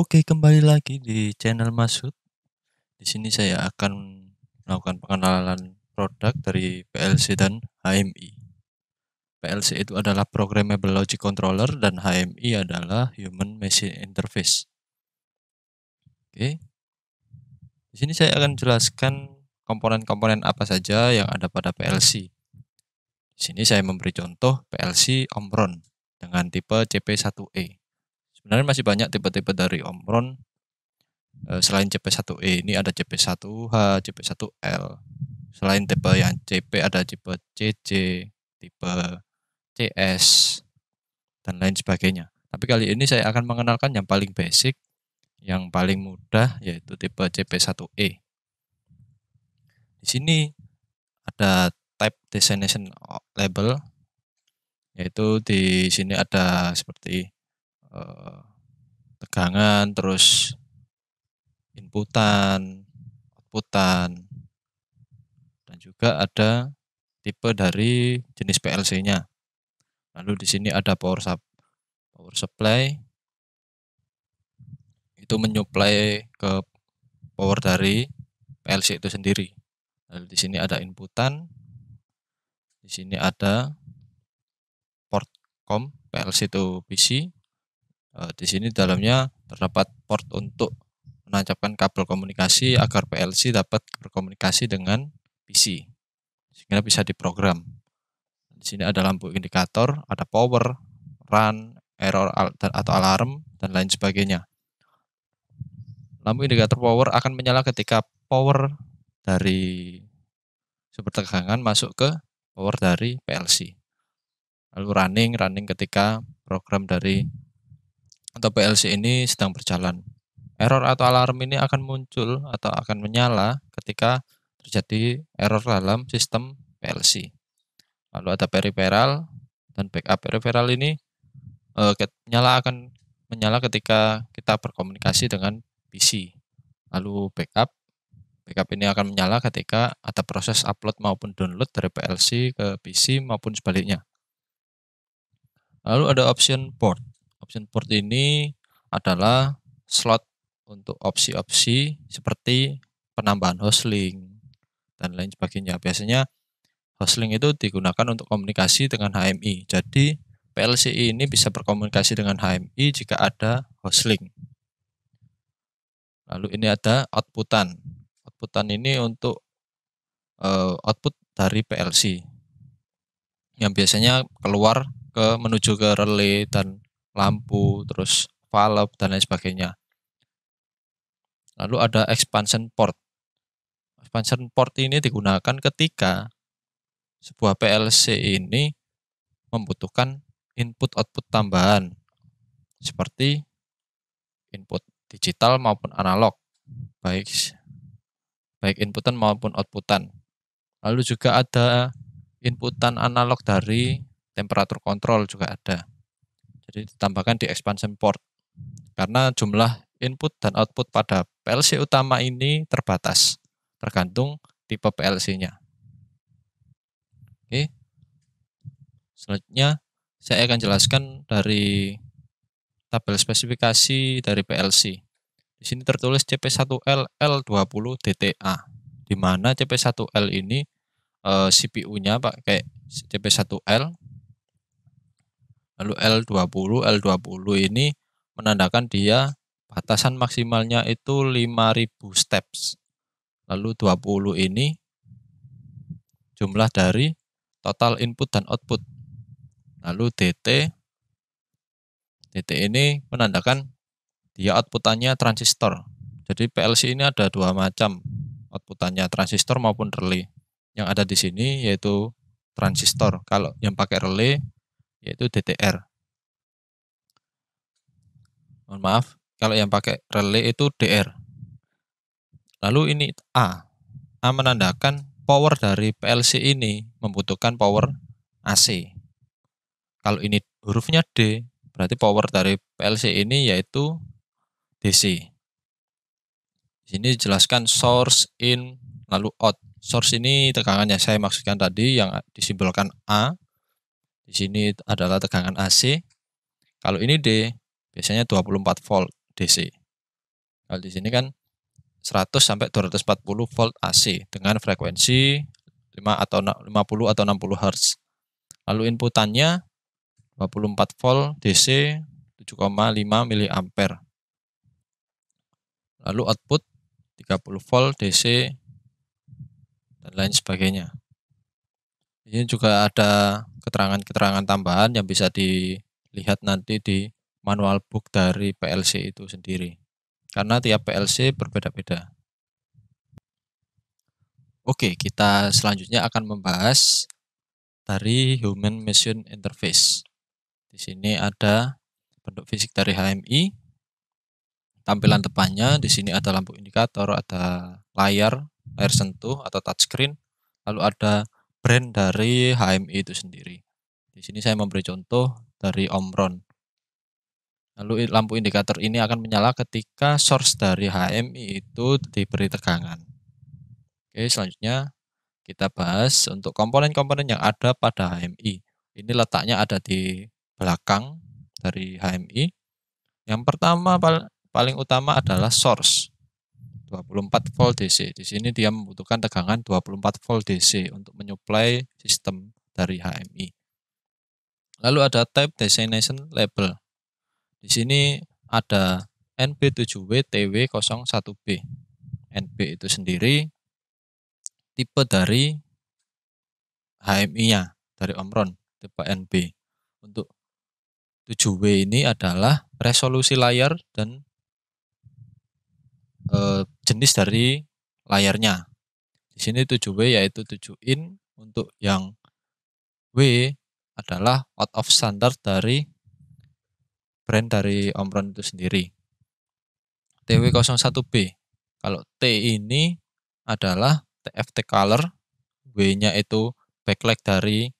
Oke, kembali lagi di channel Masud. Di sini saya akan melakukan pengenalan produk dari PLC dan HMI. PLC itu adalah Programmable Logic Controller dan HMI adalah Human Machine Interface. Oke. Di sini saya akan jelaskan komponen-komponen apa saja yang ada pada PLC. Di sini saya memberi contoh PLC Omron dengan tipe CP1E sebenarnya masih banyak tipe-tipe dari Omron eh, selain CP1E ini ada CP1H, CP1L. Selain tipe yang CP ada tipe CC, tipe CS dan lain sebagainya. Tapi kali ini saya akan mengenalkan yang paling basic, yang paling mudah yaitu tipe CP1E. Di sini ada type designation label yaitu di sini ada seperti Eh, tegangan terus inputan outputan dan juga ada tipe dari jenis PLC-nya lalu di sini ada power sub power supply itu menyuplai ke power dari PLC itu sendiri lalu di sini ada inputan di sini ada port COM PLC itu PC Eh, di sini dalamnya terdapat port untuk menancapkan kabel komunikasi agar PLC dapat berkomunikasi dengan PC sehingga bisa diprogram. Di sini ada lampu indikator, ada power, run, error atau alarm dan lain sebagainya. Lampu indikator power akan menyala ketika power dari sumber tegangan masuk ke power dari PLC. Lalu running, running ketika program dari atau PLC ini sedang berjalan. Error atau alarm ini akan muncul atau akan menyala ketika terjadi error dalam sistem PLC. Lalu ada peripheral dan backup peripheral ini menyala eh, nyala akan menyala ketika kita berkomunikasi dengan PC. Lalu backup backup ini akan menyala ketika ada proses upload maupun download dari PLC ke PC maupun sebaliknya. Lalu ada option port option port ini adalah slot untuk opsi-opsi seperti penambahan host link dan lain sebagainya. Biasanya host link itu digunakan untuk komunikasi dengan HMI. Jadi PLC ini bisa berkomunikasi dengan HMI jika ada host link. Lalu ini ada outputan. Outputan ini untuk uh, output dari PLC yang biasanya keluar ke menuju ke relay dan lampu, terus valve dan lain sebagainya. Lalu ada expansion port. Expansion port ini digunakan ketika sebuah PLC ini membutuhkan input output tambahan seperti input digital maupun analog baik baik inputan maupun outputan. Lalu juga ada inputan analog dari temperatur kontrol juga ada. Jadi ditambahkan di expansion port. Karena jumlah input dan output pada PLC utama ini terbatas, tergantung tipe PLC-nya. Oke. Selanjutnya saya akan jelaskan dari tabel spesifikasi dari PLC. Di sini tertulis CP1L L20 DTA, di mana CP1L ini eh, CPU-nya pakai CP1L Lalu L20, L20 ini menandakan dia batasan maksimalnya itu 5000 steps. Lalu 20 ini jumlah dari total input dan output. Lalu DT DT ini menandakan dia outputannya transistor. Jadi PLC ini ada dua macam outputannya transistor maupun relay. Yang ada di sini yaitu transistor. Kalau yang pakai relay yaitu DTR. Mohon maaf, kalau yang pakai relay itu DR. Lalu ini A. A menandakan power dari PLC ini membutuhkan power AC. Kalau ini hurufnya D, berarti power dari PLC ini yaitu DC. Di sini dijelaskan source in lalu out. Source ini tegangannya saya maksudkan tadi yang disimbolkan A di sini adalah tegangan AC. Kalau ini D, biasanya 24 volt DC. Kalau di sini kan 100 sampai 240 volt AC dengan frekuensi 5 atau 50 atau 60 Hz. Lalu inputannya 24 volt DC 7,5 mA. Lalu output 30 volt DC dan lain sebagainya. Ini juga ada keterangan-keterangan tambahan yang bisa dilihat nanti di manual book dari PLC itu sendiri. Karena tiap PLC berbeda-beda. Oke, kita selanjutnya akan membahas dari Human Machine Interface. Di sini ada bentuk fisik dari HMI. Tampilan depannya di sini ada lampu indikator, ada layar, layar sentuh atau touchscreen, lalu ada brand dari HMI itu sendiri. Di sini saya memberi contoh dari Omron. Lalu lampu indikator ini akan menyala ketika source dari HMI itu diberi tegangan. Oke, selanjutnya kita bahas untuk komponen-komponen yang ada pada HMI. Ini letaknya ada di belakang dari HMI. Yang pertama paling utama adalah source. 24 volt DC. Di sini dia membutuhkan tegangan 24 volt DC untuk menyuplai sistem dari HMI. Lalu ada type designation label. Di sini ada nb 7 w tw 01 b NB itu sendiri tipe dari HMI-nya dari Omron, tipe NB. Untuk 7W ini adalah resolusi layar dan eh, jenis dari layarnya. Di sini 7W yaitu 7 in untuk yang W adalah out of standard dari brand dari Omron itu sendiri. TW01B. Kalau T ini adalah TFT color, W-nya itu backlight dari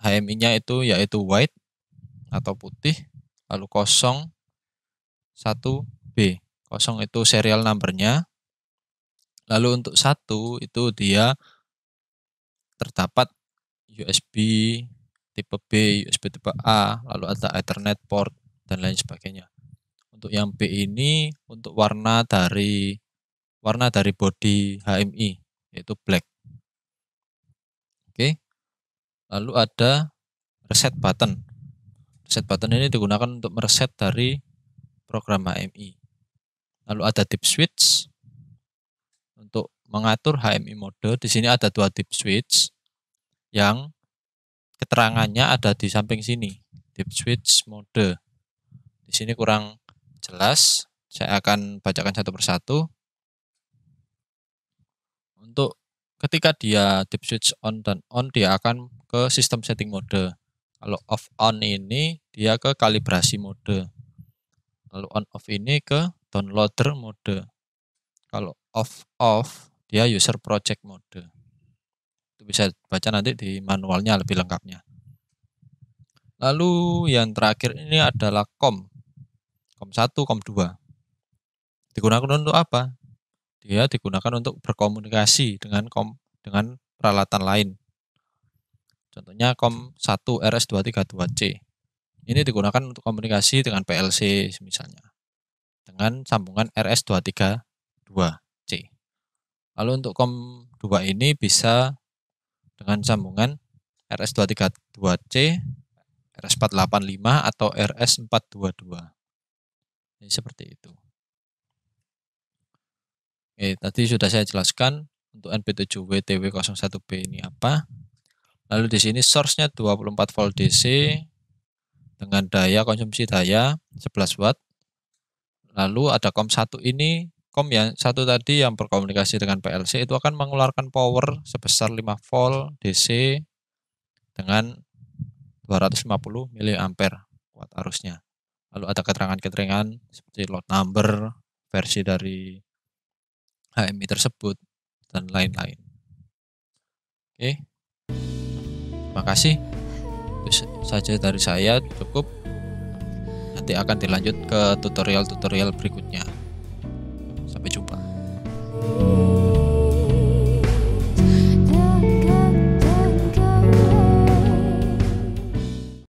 HMI-nya itu yaitu white atau putih, lalu 01B kosong itu serial numbernya. Lalu untuk satu itu dia terdapat USB tipe B, USB tipe A, lalu ada Ethernet port dan lain sebagainya. Untuk yang B ini untuk warna dari warna dari body HMI yaitu black. Oke. Lalu ada reset button. Reset button ini digunakan untuk mereset dari program HMI. Lalu ada tip switch untuk mengatur HMI mode. Di sini ada dua tip switch yang keterangannya ada di samping sini. Tip switch mode. Di sini kurang jelas. Saya akan bacakan satu persatu. Untuk ketika dia tip switch on dan on, dia akan ke sistem setting mode. Kalau off on ini dia ke kalibrasi mode. Lalu on off ini ke downloader mode. Kalau off off dia user project mode. Itu bisa baca nanti di manualnya lebih lengkapnya. Lalu yang terakhir ini adalah COM. COM 1, COM 2. Digunakan untuk apa? Dia digunakan untuk berkomunikasi dengan COM dengan peralatan lain. Contohnya COM 1 RS232C. Ini digunakan untuk komunikasi dengan PLC misalnya dengan sambungan RS232C. Lalu untuk COM2 ini bisa dengan sambungan RS232C, RS485 atau RS422. Jadi seperti itu. Oke, tadi sudah saya jelaskan untuk NP7WTW01B ini apa. Lalu di sini source-nya 24 volt DC dengan daya konsumsi daya 11 watt Lalu ada COM 1 ini, COM yang satu tadi yang berkomunikasi dengan PLC itu akan mengeluarkan power sebesar 5 volt DC dengan 250 mA kuat arusnya. Lalu ada keterangan-keterangan seperti load number, versi dari HMI tersebut, dan lain-lain. Oke, terima kasih. Itu saja dari saya, cukup nanti akan dilanjut ke tutorial-tutorial berikutnya